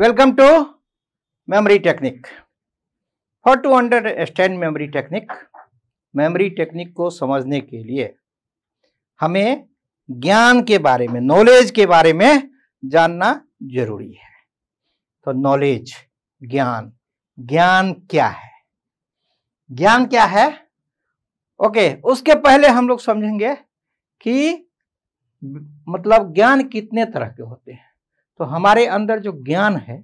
Welcome to memory technique. For to understand memory technique, memory technique को समझने के लिए हमें ज्ञान के बारे में नॉलेज के बारे में जानना जरूरी है तो नॉलेज ज्ञान ज्ञान क्या है ज्ञान क्या है ओके उसके पहले हम लोग समझेंगे कि मतलब ज्ञान कितने तरह के होते हैं तो हमारे अंदर जो ज्ञान है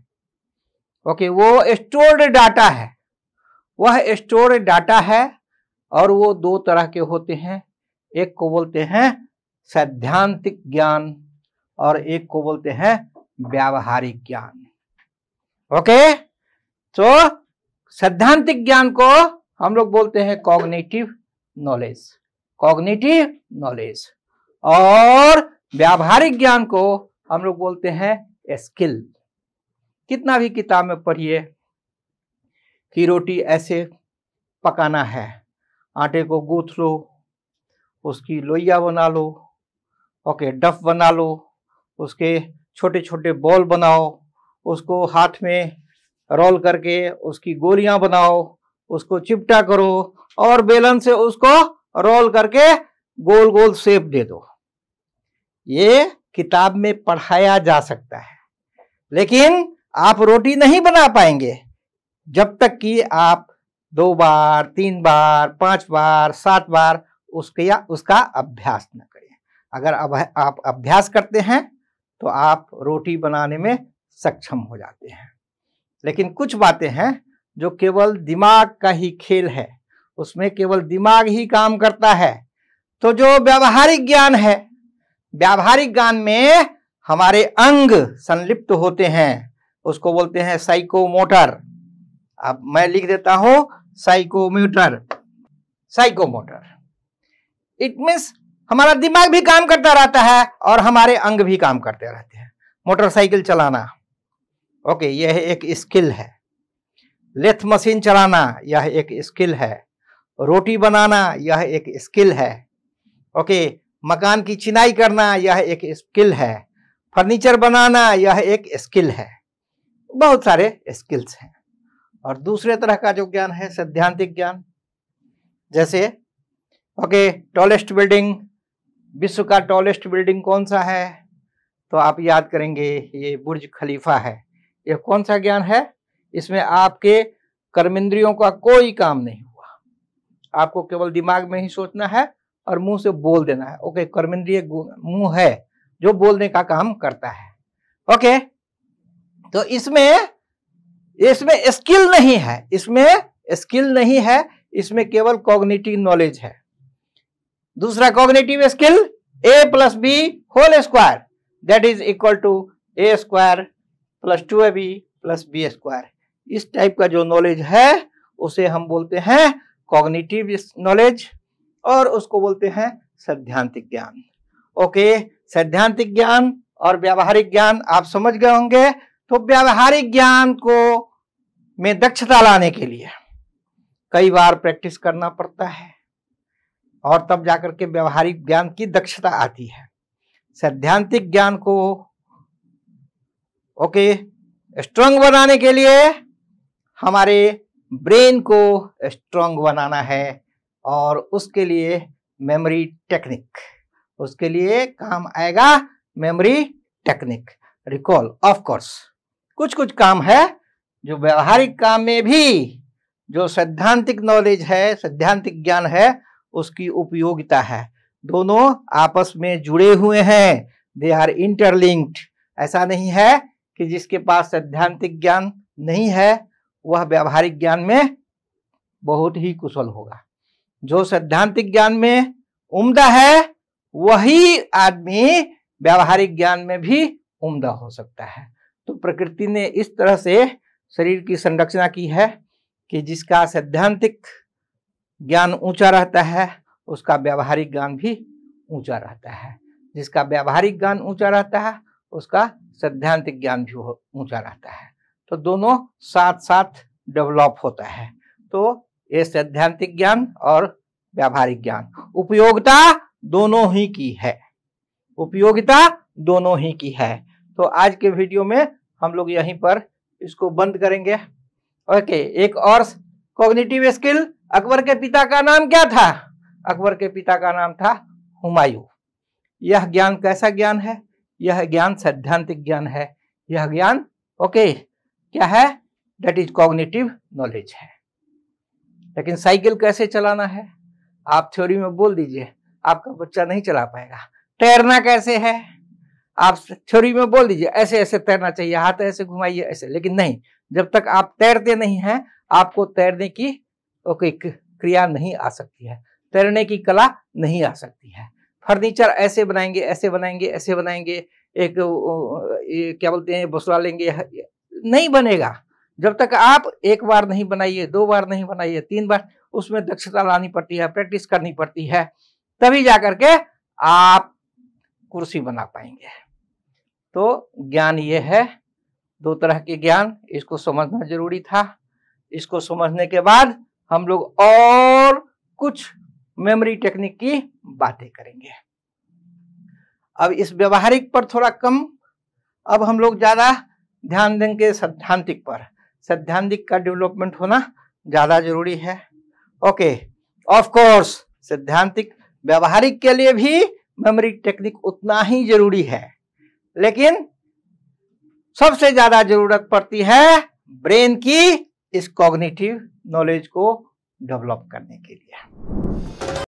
ओके वो स्टोर्ड डाटा है वह स्टोर्ड डाटा है और वो दो तरह के होते हैं एक को बोलते हैं सैद्धांतिक ज्ञान और एक को बोलते हैं व्यावहारिक ज्ञान ओके तो सैद्धांतिक ज्ञान को हम लोग बोलते हैं कॉग्नेटिव नॉलेज कॉग्नेटिव नॉलेज और व्यावहारिक ज्ञान को हम लोग बोलते हैं स्किल कितना भी किताब में पढ़िए कि रोटी ऐसे पकाना है आटे को गूथ लो उसकी लोइया बना लो ओके डफ बना लो उसके छोटे छोटे बॉल बनाओ उसको हाथ में रोल करके उसकी गोलियां बनाओ उसको चिपटा करो और बेलन से उसको रोल करके गोल गोल शेप दे दो ये किताब में पढ़ाया जा सकता है लेकिन आप रोटी नहीं बना पाएंगे जब तक कि आप दो बार तीन बार पांच बार सात बार उसके या उसका अभ्यास न करें अगर अब आप अभ्यास करते हैं तो आप रोटी बनाने में सक्षम हो जाते हैं लेकिन कुछ बातें हैं जो केवल दिमाग का ही खेल है उसमें केवल दिमाग ही काम करता है तो जो व्यावहारिक ज्ञान है व्यावहारिक गान में हमारे अंग संलिप्त होते हैं उसको बोलते हैं साइकोमोटर अब मैं लिख देता हूं साइकोम्यूटर साइकोमोटर इट मीन्स हमारा दिमाग भी काम करता रहता है और हमारे अंग भी काम करते रहते हैं मोटरसाइकिल चलाना ओके यह एक स्किल है लेथ मशीन चलाना यह एक स्किल है रोटी बनाना यह एक स्किल है ओके मकान की चिनाई करना यह एक स्किल है फर्नीचर बनाना यह एक स्किल है बहुत सारे स्किल्स हैं और दूसरे तरह का जो ज्ञान है सैद्धांतिक ज्ञान जैसे ओके टॉलेस्ट बिल्डिंग विश्व का टॉलेस्ट बिल्डिंग कौन सा है तो आप याद करेंगे ये बुर्ज खलीफा है यह कौन सा ज्ञान है इसमें आपके कर्मेंद्रियों का कोई काम नहीं हुआ आपको केवल दिमाग में ही सोचना है और मुंह से बोल देना है ओके कर्मेंद्रिय मुंह है जो बोलने का काम करता है ओके तो इसमें इसमें स्किल नहीं है इसमें स्किल नहीं है इसमें केवल कॉग्निटिव नॉलेज है दूसरा cognitive skill A plus B whole square that is equal to A square plus two A B plus B square इस टाइप का जो नॉलेज है उसे हम बोलते हैं कॉग्निटिव नॉलेज और उसको बोलते हैं सैद्धांतिक ज्ञान ओके सैद्धांतिक ज्ञान और व्यावहारिक ज्ञान आप समझ गए होंगे तो व्यावहारिक ज्ञान को में दक्षता लाने के लिए कई बार प्रैक्टिस करना पड़ता है और तब जाकर के व्यावहारिक ज्ञान की दक्षता आती है सैद्धांतिक ज्ञान को ओके स्ट्रांग बनाने के लिए हमारे ब्रेन को स्ट्रांग बनाना है और उसके लिए मेमोरी टेक्निक उसके लिए काम आएगा memory technique recall of course कुछ कुछ काम है जो व्यवहारिक काम में भी जो सैद्धांतिक नॉलेज है सैद्धांतिक ज्ञान है उसकी उपयोगिता है दोनों आपस में जुड़े हुए हैं दे आर इंटरलिंक्ड ऐसा नहीं है कि जिसके पास सैद्धांतिक ज्ञान नहीं है वह व्यावहारिक ज्ञान में बहुत ही कुशल होगा जो सैद्धांतिक ज्ञान में उम्दा है वही आदमी व्यावहारिक ज्ञान में भी उम्दा हो सकता है तो प्रकृति ने इस तरह से शरीर की संरचना की है कि जिसका सैद्धांतिक ज्ञान ऊंचा रहता है उसका व्यावहारिक ज्ञान भी ऊंचा रहता है जिसका व्यावहारिक ज्ञान ऊंचा रहता है उसका सैद्धांतिक ज्ञान भी ऊंचा रहता है तो दोनों साथ साथ डेवलप होता है तो ये सैद्धांतिक ज्ञान और व्यावहारिक ज्ञान उपयोगिता दोनों ही की है उपयोगिता दोनों ही की है तो आज के वीडियो में हम लोग यहीं पर इसको बंद करेंगे ओके एक और कॉग्निटिव स्किल अकबर के पिता का नाम क्या था अकबर के पिता का नाम था हुमायूं यह ज्ञान कैसा ज्ञान है यह ज्ञान सैद्धांतिक ज्ञान है यह ज्ञान ओके क्या है डेट इज कॉग्निटिव नॉलेज है लेकिन साइकिल कैसे चलाना है आप थ्योरी में बोल दीजिए आपका बच्चा नहीं चला पाएगा तैरना कैसे है आप थ्योरी में बोल दीजिए ऐसे ऐसे तैरना चाहिए हाथ ऐसे घुमाइए ऐसे लेकिन नहीं जब तक आप तैरते नहीं हैं आपको तैरने की ओके क्रिया नहीं आ सकती है तैरने की कला नहीं आ सकती है फर्नीचर ऐसे बनाएंगे ऐसे बनाएंगे ऐसे बनाएंगे एक क्या बोलते हैं बसुआ लेंगे नहीं बनेगा जब तक आप एक बार नहीं बनाइए दो बार नहीं बनाइए तीन बार उसमें दक्षता लानी पड़ती है प्रैक्टिस करनी पड़ती है तभी जा करके आप कुर्सी बना पाएंगे तो ज्ञान ये है दो तरह के ज्ञान इसको समझना जरूरी था इसको समझने के बाद हम लोग और कुछ मेमोरी टेक्निक की बातें करेंगे अब इस व्यवहारिक पर थोड़ा कम अब हम लोग ज्यादा ध्यान देंगे सैद्धांतिक पर सैद्धांतिक का डेवलपमेंट होना ज़्यादा जरूरी है ओके ऑफ कोर्स सैद्धांतिक व्यवहारिक के लिए भी मेमोरी टेक्निक उतना ही जरूरी है लेकिन सबसे ज़्यादा जरूरत पड़ती है ब्रेन की इस कॉग्निटिव नॉलेज को डेवलप करने के लिए